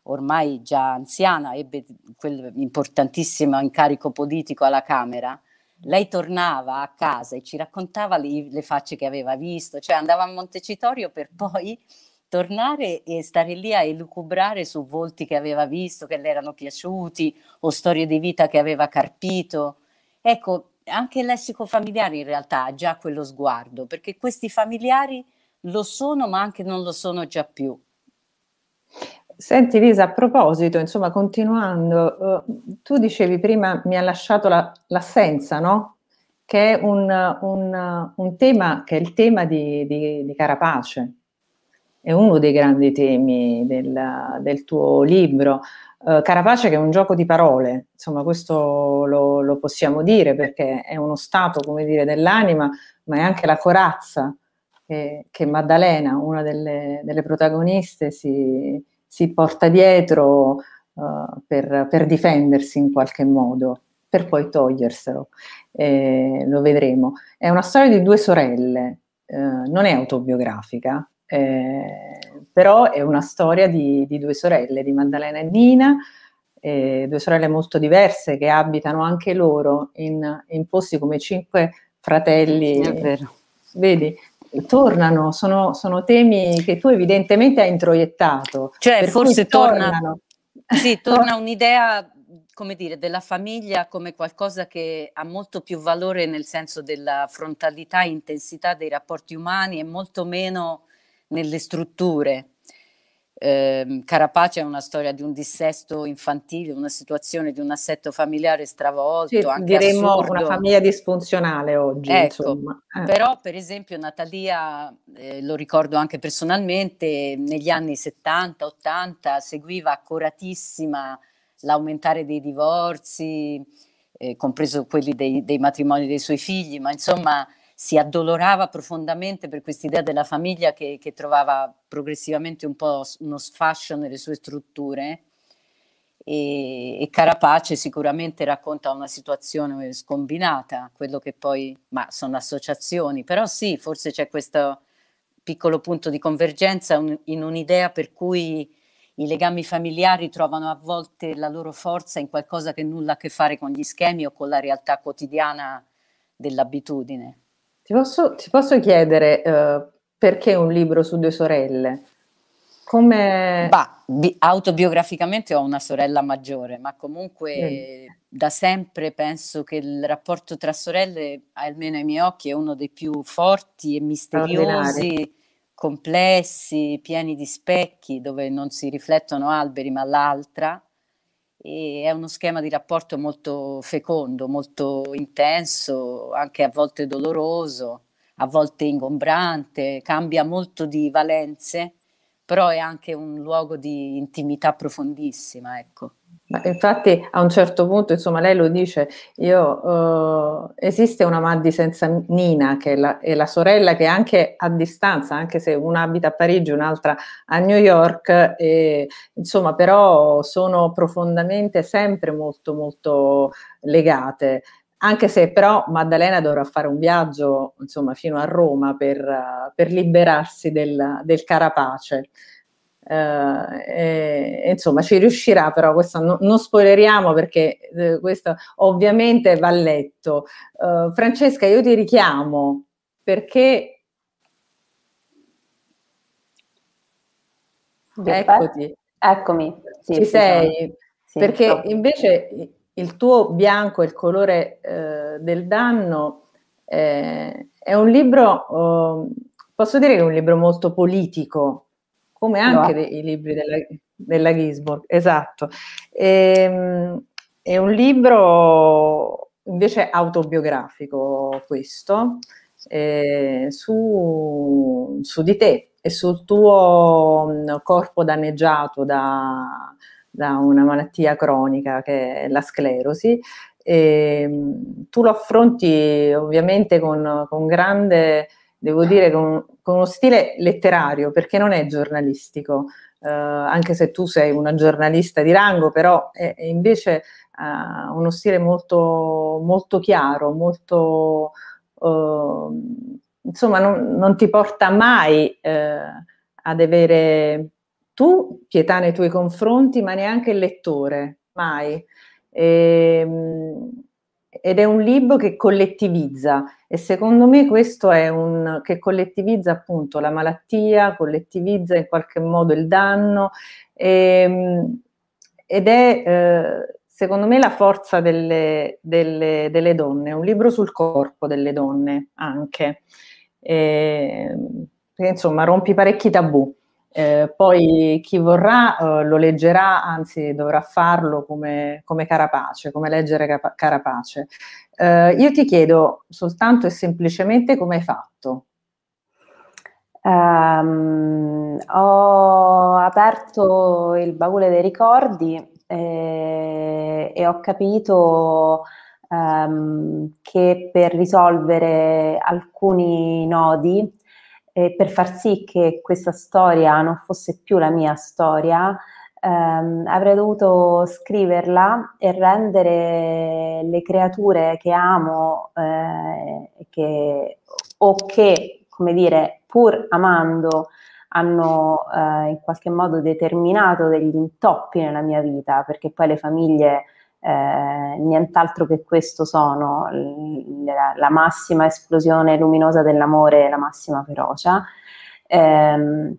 Speaker 5: ormai già anziana ebbe quel importantissimo incarico politico alla Camera. Lei tornava a casa e ci raccontava le, le facce che aveva visto, cioè andava a Montecitorio per poi tornare e stare lì a elucubrare su volti che aveva visto, che le erano piaciuti o storie di vita che aveva carpito. Ecco, anche il lessico familiare in realtà ha già quello sguardo, perché questi familiari lo sono ma anche non lo sono già più.
Speaker 4: Senti Lisa, a proposito, insomma, continuando, eh, tu dicevi prima mi ha lasciato la, l'assenza, no? Che è un, un, un, tema, che è il tema di, di, di Carapace è uno dei grandi temi del, del tuo libro. Uh, eh, Carapace che è un gioco di parole, insomma questo lo, lo possiamo dire perché è uno stato, come dire, dell'anima, ma è anche la corazza che, che Maddalena, una delle, delle protagoniste, si, si, porta dietro uh, per, per, difendersi in qualche modo, per poi toglierselo. Eh, lo vedremo. È una storia di due sorelle, uh, non è autobiografica, eh, però è una storia di, di, due sorelle, di Maddalena e Nina, eh, due sorelle molto diverse che abitano anche loro in, in posti come cinque fratelli. È vero. Vedi, tornano, sono, sono, temi che tu evidentemente hai introiettato.
Speaker 5: Cioè, forse torna, sì, torna un'idea, come dire, della famiglia come qualcosa che ha molto più valore nel senso della frontalità e intensità dei rapporti umani e molto meno nelle strutture. Eh, Carapace è una storia di un dissesto infantile, una situazione di un assetto familiare stravolto. Sì, diremmo assurdo. una famiglia
Speaker 4: disfunzionale oggi. Ecco, eh.
Speaker 5: Però, per esempio, Natalia, eh, lo ricordo anche personalmente, negli anni 70-80 seguiva accuratissima l'aumentare dei divorzi, eh, compreso quelli dei, dei matrimoni dei suoi figli, ma insomma si addolorava profondamente per quest'idea della famiglia che, che trovava progressivamente un po' uno sfascio nelle sue strutture. E, e, Carapace sicuramente racconta una situazione scombinata, quello che poi, ma sono associazioni, però sì, forse c'è questo piccolo punto di convergenza un, in un'idea per cui i legami familiari trovano a volte la loro forza in qualcosa che nulla a che fare con gli schemi o con la realtà quotidiana dell'abitudine.
Speaker 4: Ti posso, ti posso chiedere eh, perché un libro su due sorelle?
Speaker 5: Come... Bah, bi- autobiograficamente ho una sorella maggiore, ma comunque mm. da sempre penso che il rapporto tra sorelle, almeno ai miei occhi, è uno dei più forti e misteriosi, complessi, pieni di specchi, dove non si riflettono alberi, ma l'altra e è uno schema di rapporto molto fecondo, molto intenso, anche a volte doloroso, a volte ingombrante, cambia molto di valenze, però è anche un luogo di intimità profondissima, ecco.
Speaker 4: Ma infatti a un certo punto, insomma, lei lo dice, io, eh, esiste una Maddi senza Nina, che è la, è la, sorella che anche a distanza, anche se una abita a Parigi, un'altra a New York, e, insomma, però sono profondamente sempre molto, molto legate. Anche se però Maddalena dovrà fare un viaggio, insomma, fino a Roma per, per liberarsi del, del carapace. Eh, e, insomma ci riuscirà però questo no, non spoileriamo perché eh, questo ovviamente va letto eh, Francesca io ti richiamo perché eccoti
Speaker 6: eccomi sì, ci sei
Speaker 4: sì, perché no. invece il tuo bianco, il colore eh, del danno, eh, è un libro, eh, posso dire che è un libro molto politico, come anche no. i libri della, della Gisborg, esatto. E, ehm, è un libro invece autobiografico questo, eh, su, su, di te e sul tuo mm, corpo danneggiato da, da una malattia cronica che è la sclerosi. E, ehm, tu lo affronti ovviamente con, con grande devo dire con, con uno stile letterario, perché non è giornalistico, eh, anche se tu sei una giornalista di rango, però è, è invece eh, uno stile molto, molto chiaro, molto... Eh, insomma, non, non, ti porta mai eh, ad avere tu pietà nei tuoi confronti, ma neanche il lettore, mai. E, ehm, ed è un libro che collettivizza e secondo me questo è un che collettivizza appunto la malattia, collettivizza in qualche modo il danno e, ehm, ed è eh, secondo me la forza delle, delle, delle donne, un libro sul corpo delle donne anche, e, ehm, insomma rompi parecchi tabù. Eh, poi chi vorrà eh, lo leggerà, anzi dovrà farlo come, come Carapace, come leggere Carapace. Eh, io ti chiedo soltanto e semplicemente come hai fatto.
Speaker 6: Um, ho aperto il baule dei ricordi eh, e ho capito um, che per risolvere alcuni nodi eh, per far sì che questa storia non fosse più la mia storia, ehm, avrei dovuto scriverla e rendere le creature che amo eh, che, o che, come dire, pur amando, hanno eh, in qualche modo determinato degli intoppi nella mia vita, perché poi le famiglie eh, nient'altro che questo sono la, la, massima esplosione luminosa dell'amore e la massima ferocia, ehm,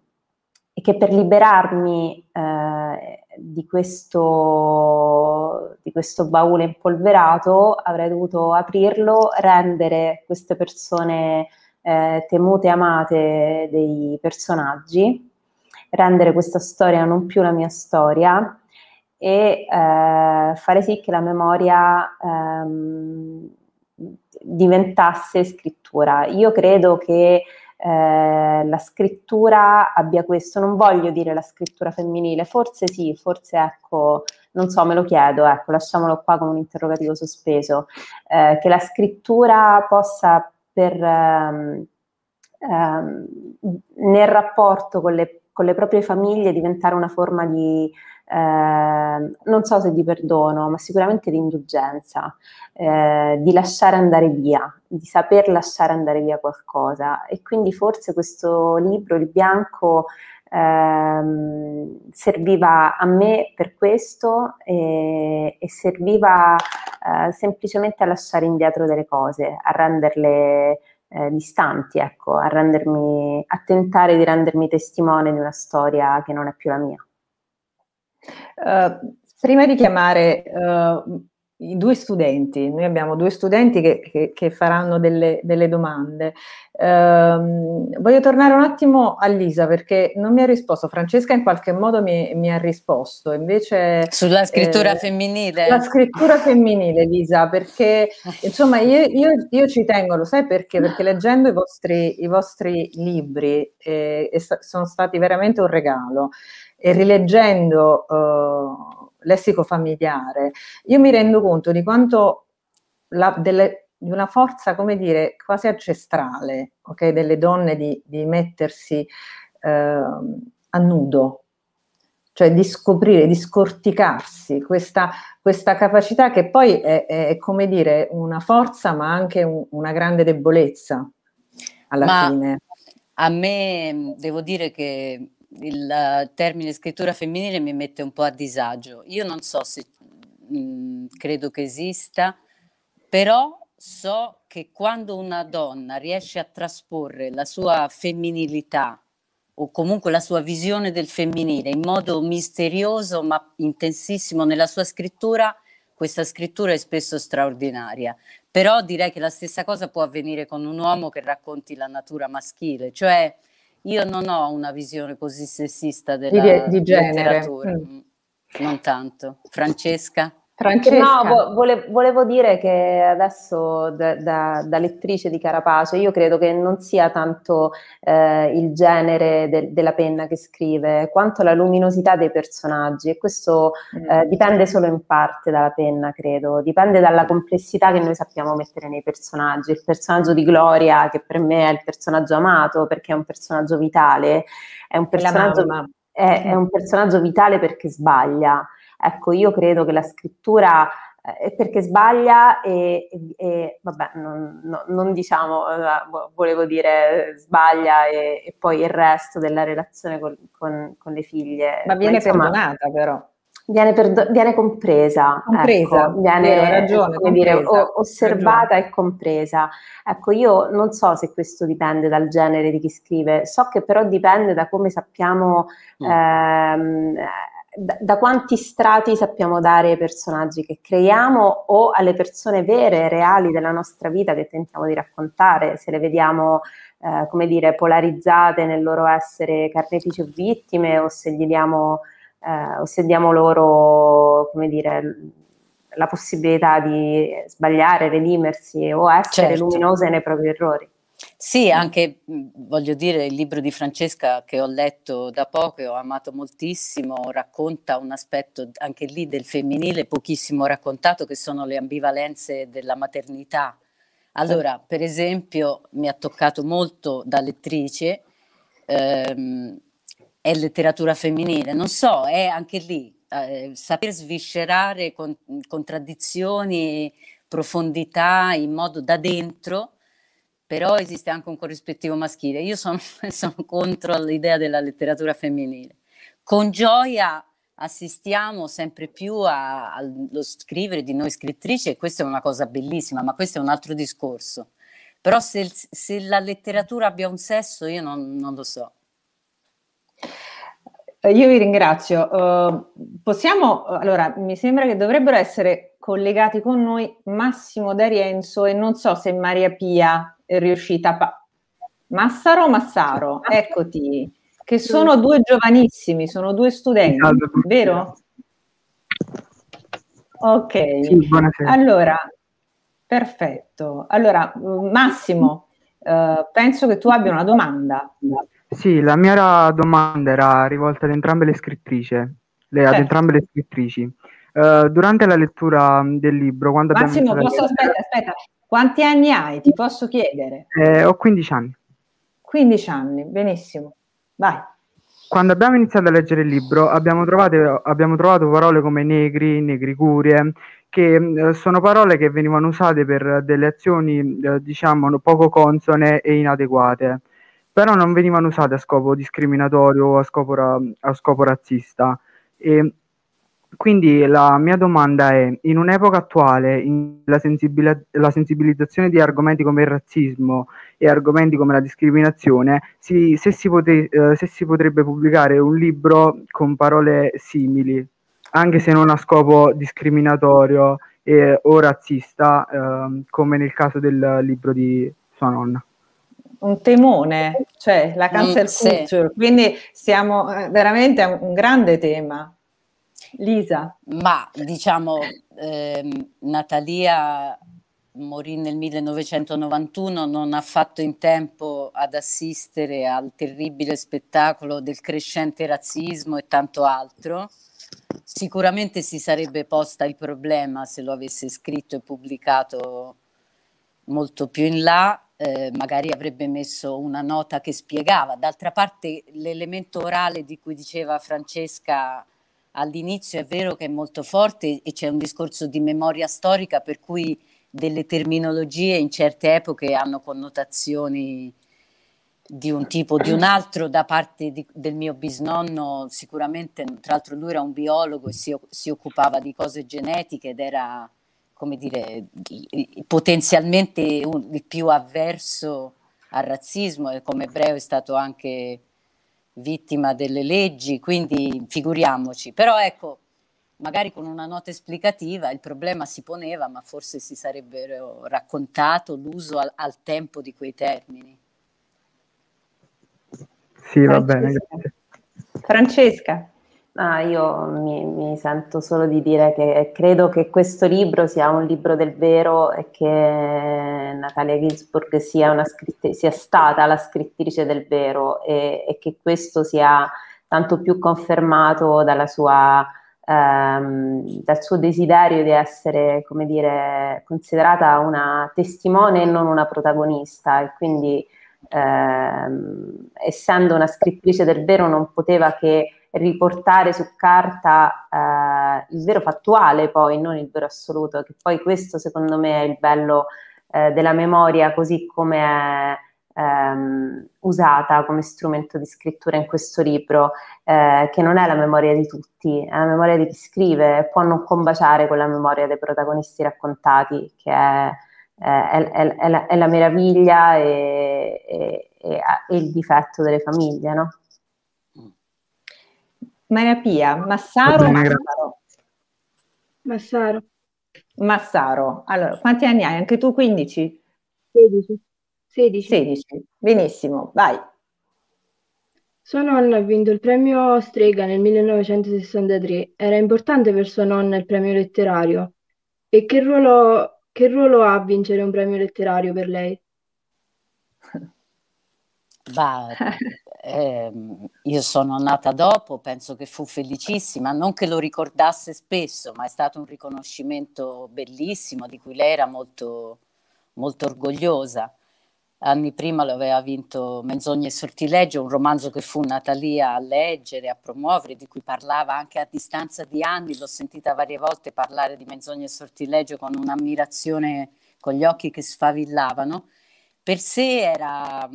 Speaker 6: e che per liberarmi eh, di, questo, di questo baule impolverato avrei dovuto aprirlo, rendere queste persone eh, temute e amate dei personaggi, rendere questa storia non più la mia storia e eh, fare sì che la memoria ehm, diventasse scrittura. Io credo che eh, la scrittura abbia questo, non voglio dire la scrittura femminile, forse sì, forse ecco, non so, me lo chiedo, ecco, lasciamolo qua con un interrogativo sospeso, eh, che la scrittura possa per, ehm, ehm, nel rapporto con le, con le proprie famiglie diventare una forma di Ehm, non so se di perdono, ma sicuramente di indulgenza, eh, di lasciare andare via, di saper lasciare andare via qualcosa. E quindi forse questo libro, il bianco, ehm, serviva a me per questo e, e serviva eh, semplicemente a lasciare indietro delle cose, a renderle eh, distanti, ecco, a, rendermi, a tentare di rendermi testimone di una storia che non è più la mia.
Speaker 4: Eh, prima di chiamare uh, i due studenti, noi abbiamo due studenti che, che, che faranno delle, delle domande. Uh, voglio tornare un attimo a Lisa perché non mi ha risposto. Francesca in qualche modo mi, mi ha risposto. Invece, sulla eh, scrittura eh,
Speaker 5: femminile. La
Speaker 4: scrittura femminile, Lisa, perché insomma io, io, io, ci tengo, lo sai perché? Perché leggendo i vostri, i vostri libri eh, sono stati veramente un regalo e rileggendo eh, lessico familiare, io mi rendo conto di quanto la, delle, di una forza, come dire, quasi ancestrale, okay, delle donne di, di mettersi eh, a nudo, cioè di scoprire, di scorticarsi, questa, questa capacità che poi è, è, come dire, una forza ma anche un, una grande debolezza alla ma fine.
Speaker 5: A me devo dire che il termine scrittura femminile mi mette un po' a disagio. Io non so se mh, mm, credo che esista, però so che quando una donna riesce a trasporre la sua femminilità o comunque la sua visione del femminile in modo misterioso ma intensissimo nella sua scrittura, questa scrittura è spesso straordinaria. Però direi che la stessa cosa può avvenire con un uomo che racconti la natura maschile, cioè io non ho una visione così sessista della di, di genere. letteratura, mm. non tanto. Francesca? Francesca. No, volevo, volevo
Speaker 6: dire che adesso da, da, da, lettrice di Carapace io credo che non sia tanto eh, il genere de, della penna che scrive, quanto la luminosità dei personaggi e questo mm. eh, dipende solo in parte dalla penna, credo, dipende dalla complessità che noi sappiamo mettere nei personaggi. Il personaggio di Gloria, che per me è il personaggio amato perché è un personaggio vitale, è un personaggio, è, è un personaggio vitale perché sbaglia Ecco, io credo che la scrittura eh, perché sbaglia e, e, vabbè, non, no, non, diciamo, eh, volevo dire eh, sbaglia e, e, poi il resto della relazione con, con, con le figlie. Ma viene Ma, insomma, perdonata però. Viene, perdo- viene compresa, compresa ecco, viene ragione, come compresa, dire, o, osservata ragione. e compresa. Ecco, io non so se questo dipende dal genere di chi scrive, so che però dipende da come sappiamo mm. ehm, da, da, quanti strati sappiamo dare ai personaggi che creiamo o alle persone vere, reali della nostra vita che tentiamo di raccontare, se le vediamo, eh, come dire, polarizzate nel loro essere carnefici o vittime o se gli diamo, eh, o se diamo loro, come dire, la possibilità di sbagliare, redimersi o essere certo. luminose nei propri errori.
Speaker 5: Sì, anche mhmm, voglio dire, il libro di Francesca che ho letto da poco e ho amato moltissimo, racconta un aspetto anche lì del femminile pochissimo raccontato, che sono le ambivalenze della maternità. Allora, per esempio, mi ha toccato molto da lettrice, ehm, è letteratura femminile, non so, è anche lì, eh, saper sviscerare con, mhmm, contraddizioni, profondità in modo da dentro però esiste anche un corrispettivo maschile. Io sono, sono contro l'idea della letteratura femminile. Con gioia assistiamo sempre più a, allo scrivere di noi scrittrici e questa è una cosa bellissima, ma questo è un altro discorso. Però se, se la letteratura abbia un sesso io non, non lo so. Io vi ringrazio.
Speaker 4: Uh, possiamo, allora, mi sembra che dovrebbero essere collegati con noi Massimo D'Arienzo e non so se Maria Pia riuscita Pa- Massaro Massaro, eccoti, che sono due giovanissimi, sono due studenti, vero? Ok, sì, allora, perfetto. Allora, Massimo, eh, penso che tu abbia una domanda.
Speaker 7: Sì, la mia era domanda era rivolta ad entrambe le scrittrici. Le, certo. Ad entrambe le scrittrici. Uh, durante la lettura del libro, quando Massimo, abbiamo posso, aspetta,
Speaker 4: aspetta, quanti anni hai? Ti posso chiedere?
Speaker 7: Eh, ho 15 anni.
Speaker 4: 15 anni, benissimo. Vai.
Speaker 7: Quando abbiamo iniziato a leggere il libro abbiamo, trovato, abbiamo trovato parole come negri, negricurie, che eh, sono parole che venivano usate per delle azioni, eh, diciamo, poco consone e inadeguate, però non venivano usate a scopo discriminatorio o a scopo, ra- a scopo razzista. E quindi la mia domanda è, in un'epoca attuale in la, sensibil- la, sensibilizzazione di argomenti come il razzismo e argomenti come la discriminazione, si, se, si pote- eh, se, si potrebbe pubblicare un libro con parole simili, anche se non a scopo discriminatorio e, o razzista, eh, come nel caso del libro di sua nonna
Speaker 4: un temone, cioè la mm, cancel mm, culture. Sì. Quindi siamo eh, veramente a un grande tema. Lisa.
Speaker 5: Ma diciamo, eh, Natalia morì nel 1991, non ha fatto in tempo ad assistere al terribile spettacolo del crescente razzismo e tanto altro. Sicuramente si sarebbe posta il problema se lo avesse scritto e pubblicato molto più in là, eh, magari avrebbe messo una nota che spiegava. D'altra parte l'elemento orale di cui diceva Francesca all'inizio è vero che è molto forte e c'è un discorso di memoria storica per cui delle terminologie in certe epoche hanno connotazioni di un tipo o di un altro da parte di, del mio bisnonno sicuramente tra l'altro lui era un biologo e si, si occupava di cose genetiche ed era come dire potenzialmente un, il più avverso al razzismo e come ebreo è stato anche vittima delle leggi, quindi figuriamoci. Però ecco, magari con una nota esplicativa il problema si poneva, ma forse si sarebbe raccontato l'uso al, al tempo di quei termini.
Speaker 2: Sì, va Francesca. bene. Grazie.
Speaker 6: Francesca. Ah, io mi, mi, sento solo di dire che credo che questo libro sia un libro del vero e che Natalia Ginsburg sia, scritt- sia stata la scrittrice del vero e, e, che questo sia tanto più confermato sua, ehm, dal suo desiderio di essere, come dire, considerata una testimone e non una protagonista e quindi ehm, essendo una scrittrice del vero non poteva che riportare su carta eh, il vero fattuale, poi non il vero assoluto, che poi questo secondo me è il bello eh, della memoria così come è ehm, usata come strumento di scrittura in questo libro, eh, che non è la memoria di tutti, è la memoria di chi scrive, può non combaciare con la memoria dei protagonisti raccontati, che è, eh, è, è, è la, la, meraviglia e, e, e il difetto delle famiglie, no? Maria
Speaker 4: Pia, Massaro o Massaro?
Speaker 6: Massaro. Massaro. Allora,
Speaker 4: quanti anni hai? Anche tu 15? 16. 16. 16. Benissimo,
Speaker 6: vai. Sua nonna ha vinto il premio Strega nel 1963. Era importante per sua nonna il premio letterario. E che ruolo, che ruolo ha vincere un premio letterario per lei?
Speaker 5: Vai. eh, io sono nata dopo, penso che fu felicissima, non che lo ricordasse spesso, ma è stato un riconoscimento bellissimo di cui lei era molto, molto orgogliosa. Anni prima lo aveva vinto Menzogne e Sortileggio, un romanzo che fu Natalia a leggere, a promuovere, di cui parlava anche a distanza di anni, l'ho sentita varie volte parlare di Menzogne e Sortileggio con un'ammirazione, con gli occhi che sfavillavano. Per sé era,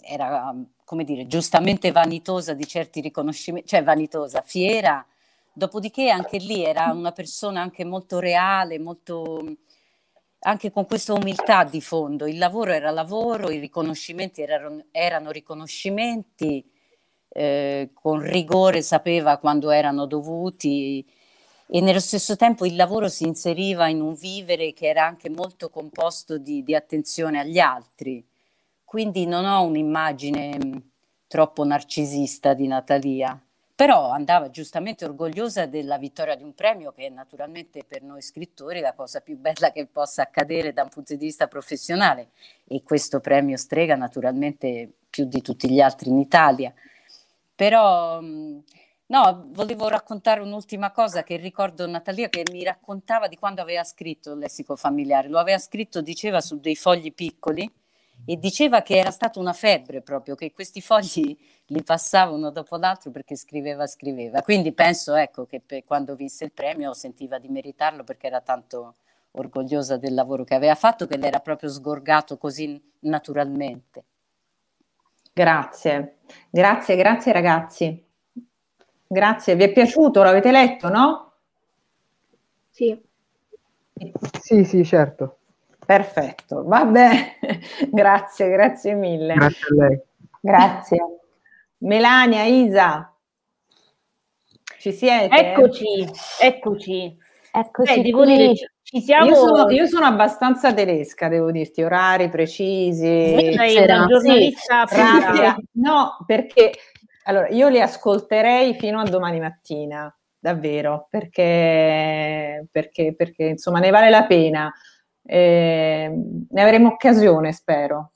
Speaker 5: era come dire, giustamente vanitosa di certi riconoscimenti, cioè vanitosa, fiera. Dopodiché anche lì era una persona anche molto reale, molto anche con questa umiltà di fondo. Il lavoro era lavoro, i riconoscimenti erano, erano riconoscimenti, eh, con rigore sapeva quando erano dovuti
Speaker 2: e nello stesso
Speaker 5: tempo il lavoro si inseriva in un vivere che era anche molto composto di, di attenzione agli altri quindi non ho un'immagine mm, troppo narcisista di Natalia, però andava giustamente orgogliosa della vittoria di un premio che è naturalmente per noi scrittori la cosa più bella che possa accadere da un punto di vista professionale e questo premio Strega naturalmente più di tutti gli altri in Italia. Però mm, no, volevo raccontare un'ultima cosa che ricordo Natalia che mi raccontava di quando aveva scritto il lessico familiare. Lo aveva scritto, diceva, su dei fogli piccoli e diceva che era stata una febbre proprio, che questi fogli li passava uno dopo l'altro perché scriveva, scriveva. Quindi penso ecco, che per, quando vinse il premio sentiva di meritarlo perché era tanto orgogliosa del lavoro che aveva fatto, che l'era proprio sgorgato così naturalmente.
Speaker 4: Grazie, grazie, grazie ragazzi. Grazie, vi è piaciuto? L'avete letto, no? Sì.
Speaker 7: Sì, sì, certo. Perfetto,
Speaker 4: va bene, grazie, grazie mille. Grazie a lei. Grazie. Melania, Isa, ci siete? Eccoci,
Speaker 1: eccoci.
Speaker 4: Eccoci Beh, devo ci siamo... Io sono, io sono, abbastanza tedesca, devo dirti, orari precisi. Sì, sei una giornalista sì. No, perché allora, io li ascolterei fino a domani mattina, davvero, perché, perché, perché insomma ne vale la pena. Ehm, ne avremo occasione, spero.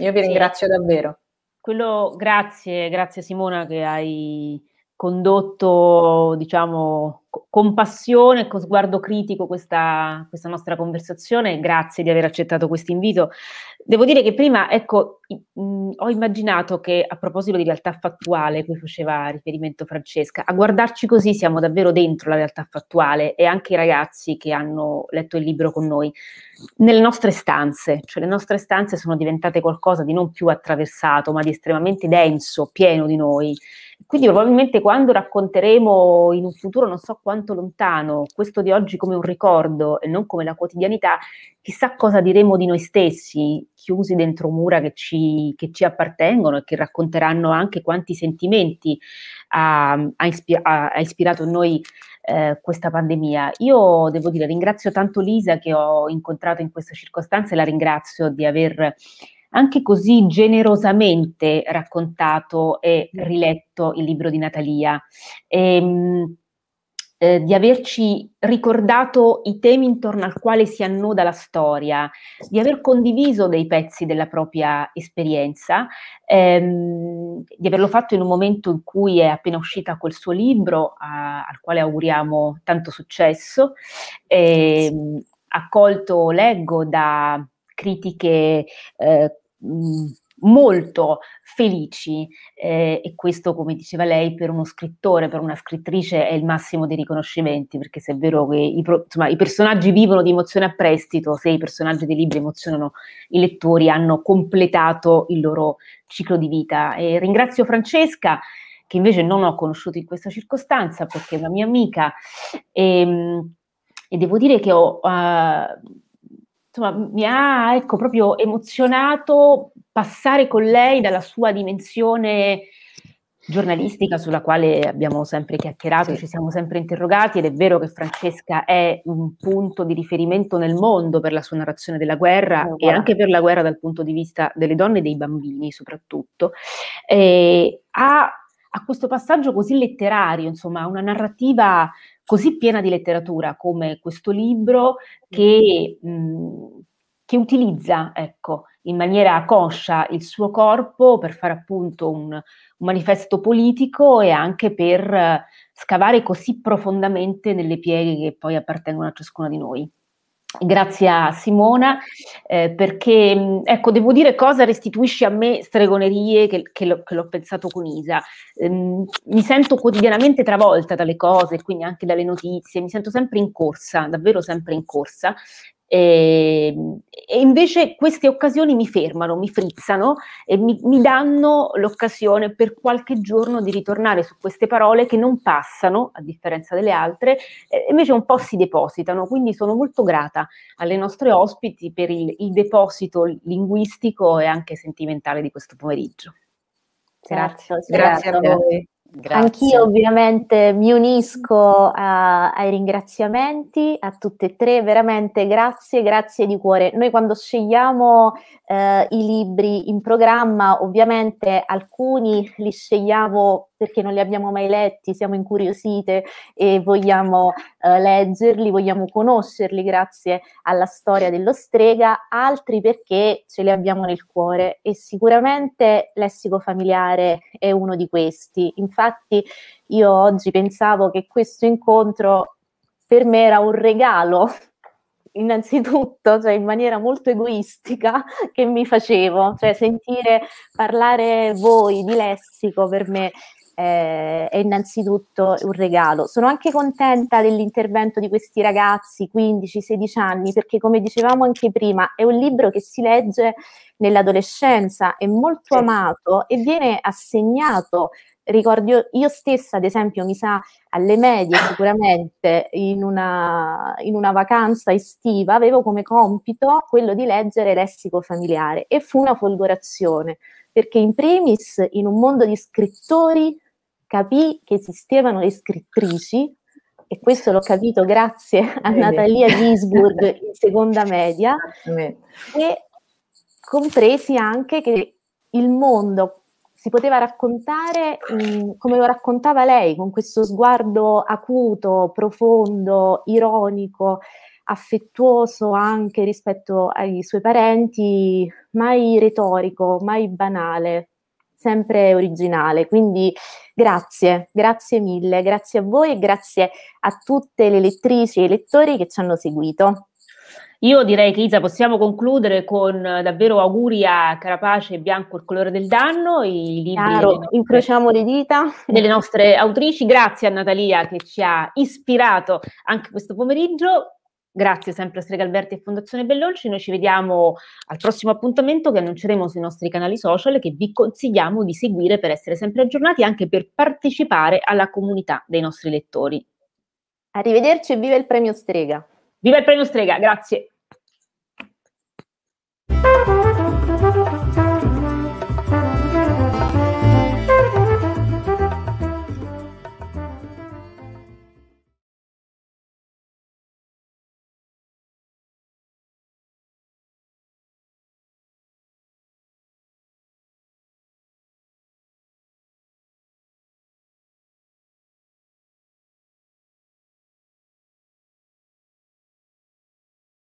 Speaker 4: Io vi ringrazio davvero.
Speaker 1: Quello, grazie, grazie Simona che hai condotto, diciamo, con passione e con sguardo critico questa, questa nostra conversazione. Grazie di aver accettato questo invito. Devo dire che prima, ecco, mh, mm, ho immaginato che a proposito di realtà fattuale, cui faceva riferimento Francesca, a guardarci così siamo davvero dentro la realtà fattuale e anche i ragazzi che hanno letto il libro con noi, nelle nostre stanze, cioè le nostre stanze sono diventate qualcosa di non più attraversato, ma di estremamente denso, pieno di noi quindi probabilmente quando racconteremo in un futuro non so quanto lontano questo di oggi come un ricordo e non come la quotidianità, chissà cosa diremo di noi stessi, chiusi dentro mura che ci, che ci appartengono e che racconteranno anche quanti sentimenti ha, ha, ispira- ha ispirato in noi eh, questa pandemia. Io devo dire, ringrazio tanto Lisa che ho incontrato in queste circostanze, e la ringrazio di aver anche così generosamente raccontato e riletto il libro di Natalia, ehm, eh, di averci ricordato i temi intorno al quale si annoda la storia, di aver condiviso dei pezzi della propria esperienza, ehm, di averlo fatto in un momento in cui è appena uscita quel suo libro, a, al quale auguriamo tanto successo, ehm, accolto, leggo, da critiche eh, mm, molto felici eh, e questo, come diceva lei, per uno scrittore, per una scrittrice è il massimo dei riconoscimenti, perché se è vero che i, insomma, i personaggi vivono di emozione a prestito, se i personaggi dei libri emozionano i lettori, hanno completato il loro ciclo di vita. E ringrazio Francesca che invece non ho conosciuto in questa circostanza perché è una mia amica e, ehm, e devo dire che ho... Uh, insomma, mi ha ecco, proprio emozionato passare con lei dalla sua dimensione giornalistica sulla quale abbiamo sempre chiacchierato, sì. ci siamo sempre interrogati ed è vero che Francesca è un punto di riferimento nel mondo per la sua narrazione della guerra oh, e anche per la guerra dal punto di vista delle donne e dei bambini soprattutto. Eh, ha a questo passaggio così letterario, insomma, una narrativa così piena di letteratura come questo libro che, mh, mhmm, che utilizza ecco, in maniera coscia il suo corpo per fare appunto un, un manifesto politico e anche per scavare così profondamente nelle pieghe che poi appartengono a ciascuna di noi. Grazie a Simona, eh, perché mm, ecco, devo dire cosa restituisce a me stregonerie che, che, l'ho, che l'ho, pensato con Isa. Ehm, mi sento quotidianamente travolta dalle cose, quindi anche dalle notizie, mi sento sempre in corsa, davvero sempre in corsa, e, ehm, e, invece queste occasioni mi fermano, mi frizzano e mi, mi, danno l'occasione per qualche giorno di ritornare su queste parole che non passano, a differenza delle altre, e invece un po' si depositano. Quindi sono molto grata alle nostre ospiti per il, il deposito linguistico e anche sentimentale di questo pomeriggio.
Speaker 3: Grazie, grazie, grazie a voi. Grazie. Anch'io ovviamente mi unisco a, ai ringraziamenti a tutte e tre, veramente grazie, grazie di cuore. Noi quando scegliamo eh, i libri in programma, ovviamente alcuni li scegliamo perché non li abbiamo mai letti, siamo incuriosite e vogliamo eh, leggerli, vogliamo conoscerli grazie alla storia dello strega, altri perché ce li abbiamo nel cuore e sicuramente lessico familiare è uno di questi. Infatti io oggi pensavo che questo incontro per me era un regalo innanzitutto, cioè in maniera molto egoistica, che mi facevo, cioè sentire parlare voi di lessico per me eh, è innanzitutto un regalo. Sono anche contenta dell'intervento di questi ragazzi 15-16 anni perché come dicevamo anche prima è un libro che si legge nell'adolescenza, è molto amato e viene assegnato ricordo io, stessa, ad esempio, mi sa alle medie sicuramente in una, in una, vacanza estiva avevo come compito quello di leggere lessico familiare e fu una folgorazione perché in primis in un mondo di scrittori capì che esistevano le scrittrici e questo l'ho capito grazie a Bene. Natalia Ginsburg in seconda media, Bene. e compresi anche che il mondo si poteva raccontare mh, come lo raccontava lei, con questo sguardo acuto, profondo, ironico, affettuoso anche rispetto ai suoi parenti, mai retorico, mai banale sempre originale. Quindi grazie, grazie mille, grazie a voi e grazie a tutte le lettrici e i lettori che ci hanno seguito. Io direi che
Speaker 1: Isa possiamo concludere con eh, davvero auguri a Carapace e Bianco il colore del danno, i libri Chiaro, nostre, incrociamo le dita delle nostre autrici. Grazie a Natalia che ci ha ispirato anche questo pomeriggio. Grazie sempre a Stregalberti e Fondazione Bellolci. Noi ci vediamo al prossimo appuntamento che annunceremo sui nostri canali social che vi consigliamo di seguire per essere sempre aggiornati e anche per partecipare alla comunità dei nostri lettori.
Speaker 3: Arrivederci e viva il premio Strega! Viva il premio Strega,
Speaker 5: grazie!